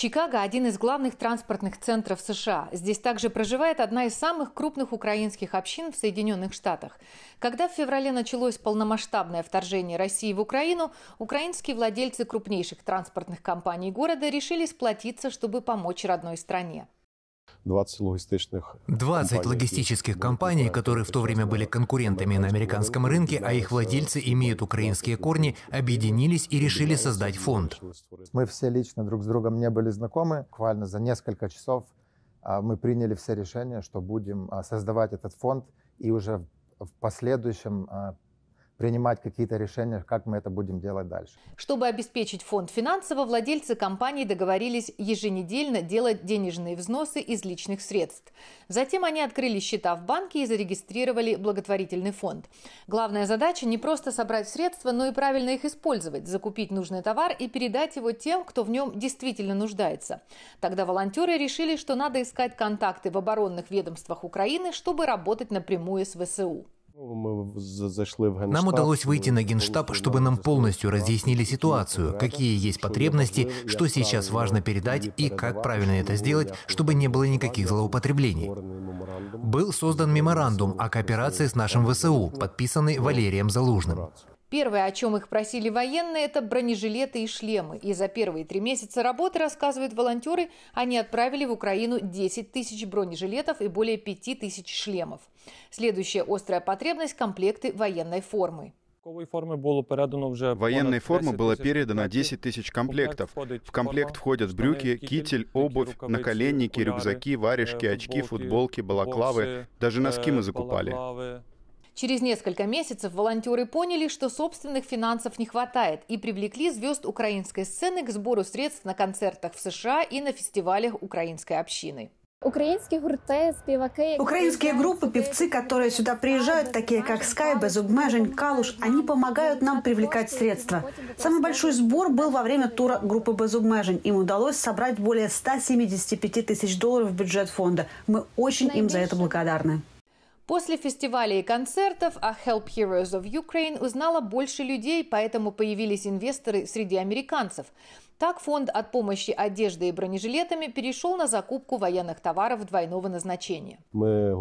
Чикаго – один из главных транспортных центров США. Здесь также проживает одна из самых крупных украинских общин в Соединенных Штатах. Когда в феврале началось полномасштабное вторжение России в Украину, украинские владельцы крупнейших транспортных компаний города решили сплотиться, чтобы помочь родной стране. 20 логистичных 20 компаний, логистических компаний, которые в то время были конкурентами на американском рынке, а их владельцы имеют украинские корни, объединились и решили создать фонд. Мы все лично друг с другом не были знакомы. Буквально за несколько часов а, мы приняли все решения, что будем а, создавать этот фонд и уже в последующем а, принимать какие-то решения, как мы это будем делать дальше. Чтобы обеспечить фонд финансово, владельцы компании договорились еженедельно делать денежные взносы из личных средств. Затем они открыли счета в банке и зарегистрировали благотворительный фонд. Главная задача не просто собрать средства, но и правильно их использовать, закупить нужный товар и передать его тем, кто в нем действительно нуждается. Тогда волонтеры решили, что надо искать контакты в оборонных ведомствах Украины, чтобы работать напрямую с ВСУ. Ну, нам удалось выйти на Генштаб, чтобы нам полностью разъяснили ситуацию, какие есть потребности, что сейчас важно передать и как правильно это сделать, чтобы не было никаких злоупотреблений. Был создан меморандум о кооперации с нашим ВСУ, подписанный Валерием Залужным. Первое, о чем их просили военные, это бронежилеты и шлемы. И за первые три месяца работы, рассказывают волонтеры, они отправили в Украину 10 тысяч бронежилетов и более 5 тысяч шлемов. Следующая острая потребность – комплекты военной формы. Военной формы было передано 10 тысяч комплектов. В комплект входят брюки, китель, обувь, наколенники, рюкзаки, варежки, э, очки, футболки, балаклавы. Даже носки э, мы закупали. Через несколько месяцев волонтеры поняли, что собственных финансов не хватает и привлекли звезд украинской сцены к сбору средств на концертах в США и на фестивалях украинской общины. Украинские гурты, спеваки. Украинские группы, певцы, которые сюда приезжают, такие как Скай, Безубмежень, Калуш, они помогают нам привлекать средства. Самый большой сбор был во время тура группы Безубмежень. Им удалось собрать более 175 тысяч долларов в бюджет фонда. Мы очень им за это благодарны. После фестивалей и концертов о а Help Heroes of Ukraine узнало больше людей, поэтому появились инвесторы среди американцев. Так фонд от помощи одежды и бронежилетами перешел на закупку военных товаров двойного назначения. Мы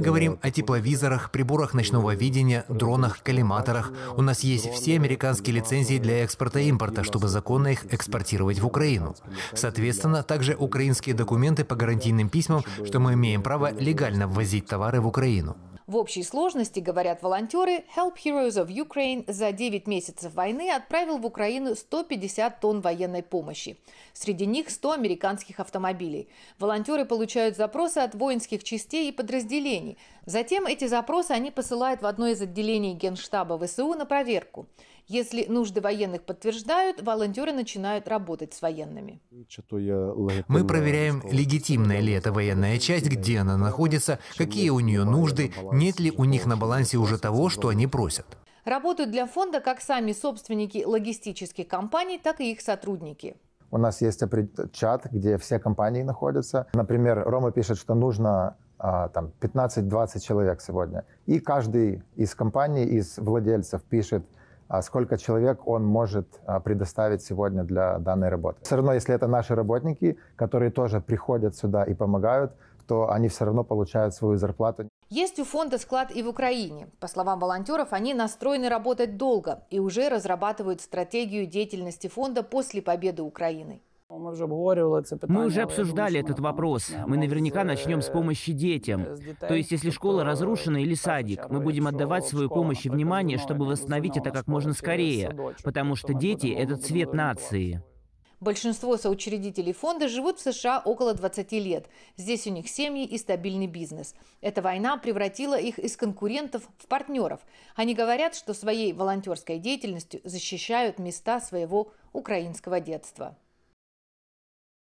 говорим о э, э, тепловизорах, приборах ночного видения, дронах, коллиматорах. У нас есть все американские лицензии для экспорта и импорта, чтобы законно их экспортировать в Украину. Соответственно, также украинские документы по гарантийным письмам, что мы имеем право легально ввозить товары в Украину. В общей сложности, говорят волонтеры, Help Heroes of Ukraine за 9 месяцев войны отправил в Украину 150 тонн военной помощи. Среди них 100 американских автомобилей. Волонтеры получают запросы от воинских частей и подразделений. Затем эти запросы они посылают в одно из отделений Генштаба ВСУ на проверку. Если нужды военных подтверждают, волонтеры начинают работать с военными. Мы проверяем, легитимная ли эта военная часть, где она находится, какие у нее нужды, нет ли у них на балансе уже того, что они просят. Работают для фонда как сами собственники логистических компаний, так и их сотрудники. У нас есть чат, где все компании находятся. Например, Рома пишет, что нужно а, там 15-20 человек сегодня. И каждый из компаний, из владельцев пишет, а сколько человек он может а, предоставить сегодня для данной работы. Все равно, если это наши работники, которые тоже приходят сюда и помогают, то они все равно получают свою зарплату. Есть у фонда склад и в Украине. По словам волонтеров, они настроены работать долго и уже разрабатывают стратегию деятельности фонда после победы Украины. Ну, мы уже обсуждали этот вопрос. Мы наверняка начнем с э, помощи детям. Э, То есть, если школа разрушена или садик, мы будем отдавать свою помощь и внимание, чтобы восстановить это как можно скорее, потому что дети – это цвет нации. Большинство соучредителей фонда живут в США около 20 лет. Здесь у них семьи и стабильный бизнес. Эта война превратила их из конкурентов в партнеров. Они говорят, что своей волонтерской деятельностью защищают места своего украинского детства.